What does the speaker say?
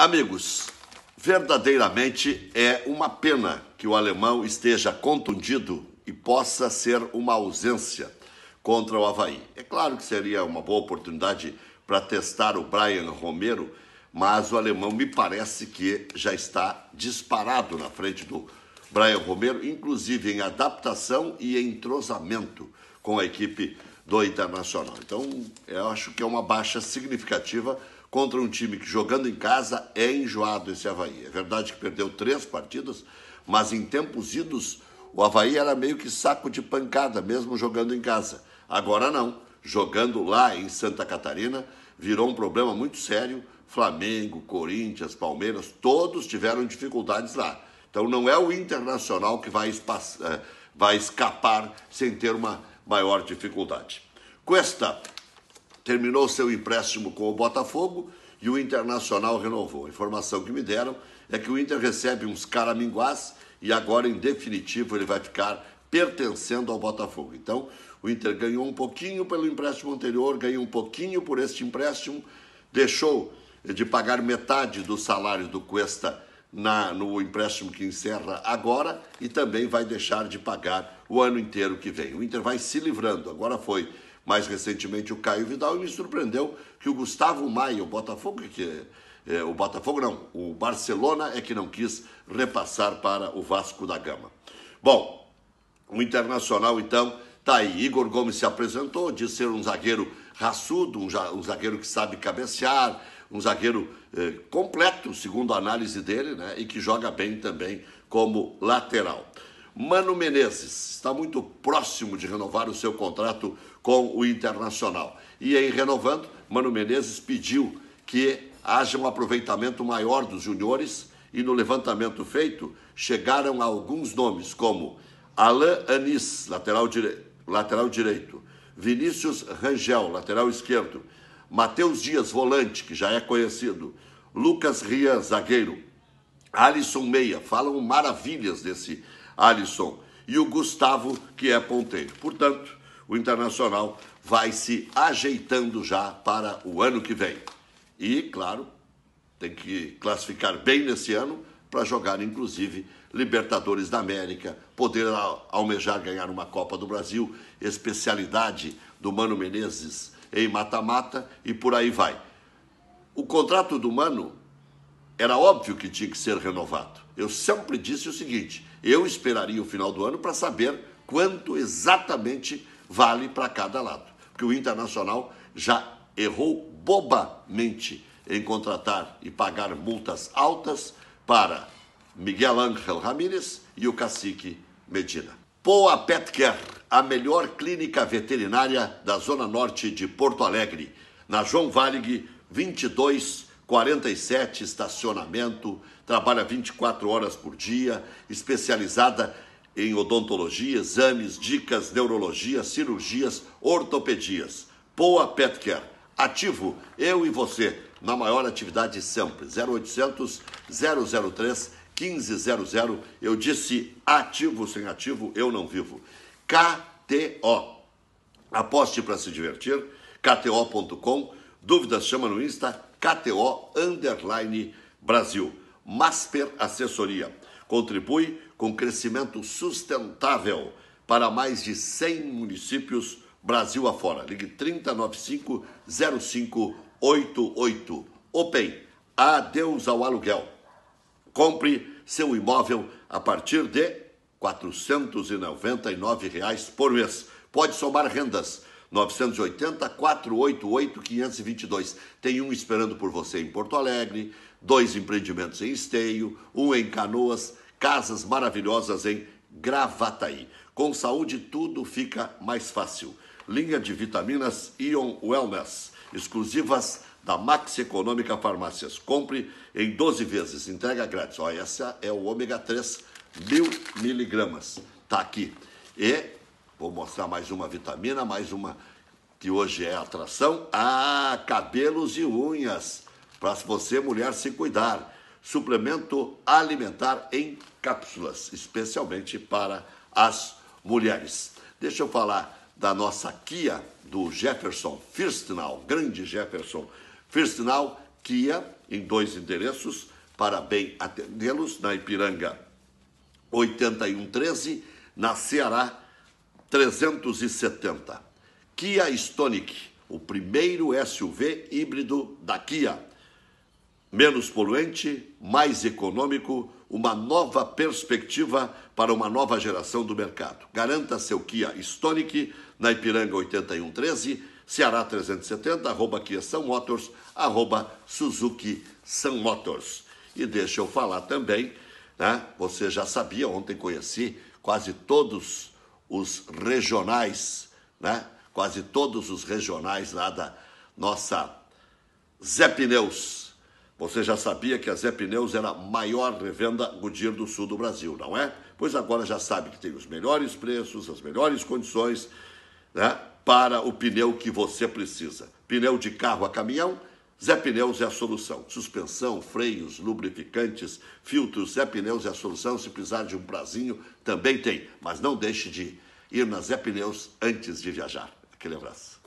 Amigos, verdadeiramente é uma pena que o alemão esteja contundido e possa ser uma ausência contra o Havaí. É claro que seria uma boa oportunidade para testar o Brian Romero, mas o alemão me parece que já está disparado na frente do Brian Romero, inclusive em adaptação e entrosamento com a equipe do Internacional. Então, eu acho que é uma baixa significativa contra um time que jogando em casa é enjoado esse Havaí. É verdade que perdeu três partidas, mas em tempos idos o Havaí era meio que saco de pancada, mesmo jogando em casa. Agora não. Jogando lá em Santa Catarina, virou um problema muito sério. Flamengo, Corinthians, Palmeiras, todos tiveram dificuldades lá. Então não é o internacional que vai, eh, vai escapar sem ter uma maior dificuldade. Cuesta, terminou seu empréstimo com o Botafogo e o Internacional renovou. A informação que me deram é que o Inter recebe uns caraminguás e agora, em definitivo, ele vai ficar pertencendo ao Botafogo. Então, o Inter ganhou um pouquinho pelo empréstimo anterior, ganhou um pouquinho por este empréstimo, deixou de pagar metade do salário do Cuesta na, no empréstimo que encerra agora e também vai deixar de pagar o ano inteiro que vem. O Inter vai se livrando. Agora foi mais recentemente o Caio Vidal, e me surpreendeu que o Gustavo Maia, o Botafogo, que é, o Botafogo não, o Barcelona é que não quis repassar para o Vasco da Gama. Bom, o Internacional então tá aí. Igor Gomes se apresentou, diz ser um zagueiro raçudo, um, zagueiro que sabe cabecear, um zagueiro é, completo, segundo a análise dele, né, e que joga bem também como lateral. Mano Menezes está muito próximo de renovar o seu contrato com o Internacional. E em renovando, Mano Menezes pediu que haja um aproveitamento maior dos juniores e no levantamento feito chegaram alguns nomes como Alain Anis, lateral, dire... lateral direito, Vinícius Rangel, lateral esquerdo, Matheus Dias, volante, que já é conhecido, Lucas Rian, zagueiro, Alisson Meia, falam maravilhas desse Alisson e o Gustavo, que é ponteiro. Portanto, o Internacional vai se ajeitando já para o ano que vem. E, claro, tem que classificar bem nesse ano para jogar, inclusive, Libertadores da América, poder almejar ganhar uma Copa do Brasil, especialidade do Mano Menezes em mata-mata e por aí vai. O contrato do Mano era óbvio que tinha que ser renovado. Eu sempre disse o seguinte: eu esperaria o final do ano para saber quanto exatamente vale para cada lado. Porque o Internacional já errou bobamente em contratar e pagar multas altas para Miguel Ángel Ramírez e o cacique Medina. Poa Petcare, a melhor clínica veterinária da Zona Norte de Porto Alegre, na João Varig 22 47 estacionamento, trabalha 24 horas por dia, especializada em odontologia, exames, dicas, neurologia, cirurgias, ortopedias. Poa Pet Care. Ativo, eu e você, na maior atividade sempre. 0800 003 1500. Eu disse ativo, sem ativo, eu não vivo. KTO. Aposte para se divertir. KTO.com. Dúvidas, chama no Insta KTO Underline Brasil. Masper Assessoria contribui com crescimento sustentável para mais de 100 municípios Brasil afora. Ligue 3095 0588. Open. Adeus ao aluguel. Compre seu imóvel a partir de R$ 499 reais por mês. Pode somar rendas 980 488 522. Tem um esperando por você em Porto Alegre, dois empreendimentos em Esteio, um em Canoas, casas maravilhosas em Gravataí. Com saúde tudo fica mais fácil. Linha de vitaminas Ion Wellness, exclusivas da Max Econômica Farmácias. Compre em 12 vezes, entrega grátis. Ó, essa é o ômega 3 mil miligramas. Tá aqui. E Vou mostrar mais uma vitamina, mais uma que hoje é atração. Ah, cabelos e unhas. Para você, mulher, se cuidar. Suplemento alimentar em cápsulas, especialmente para as mulheres. Deixa eu falar da nossa Kia, do Jefferson Firstinal, grande Jefferson Firstinal Kia, em dois endereços, para bem atendê-los, na Ipiranga 8113, na Ceará 370. Kia Stonic, o primeiro SUV híbrido da Kia. Menos poluente, mais econômico, uma nova perspectiva para uma nova geração do mercado. Garanta seu Kia Stonic na Ipiranga 8113, Ceará 370, arroba Kia São Motors, arroba Suzuki São Motors. E deixa eu falar também, né? Você já sabia, ontem conheci quase todos os regionais, né? quase todos os regionais lá da nossa Zé Pneus. Você já sabia que a Zé Pneus era a maior revenda Goodyear do sul do Brasil, não é? Pois agora já sabe que tem os melhores preços, as melhores condições né? para o pneu que você precisa. Pneu de carro a caminhão, Zé Pneus é a solução. Suspensão, freios, lubrificantes, filtros, Zé Pneus é a solução. Se precisar de um prazinho, também tem. Mas não deixe de ir na Zé Pneus antes de viajar. Aquele abraço.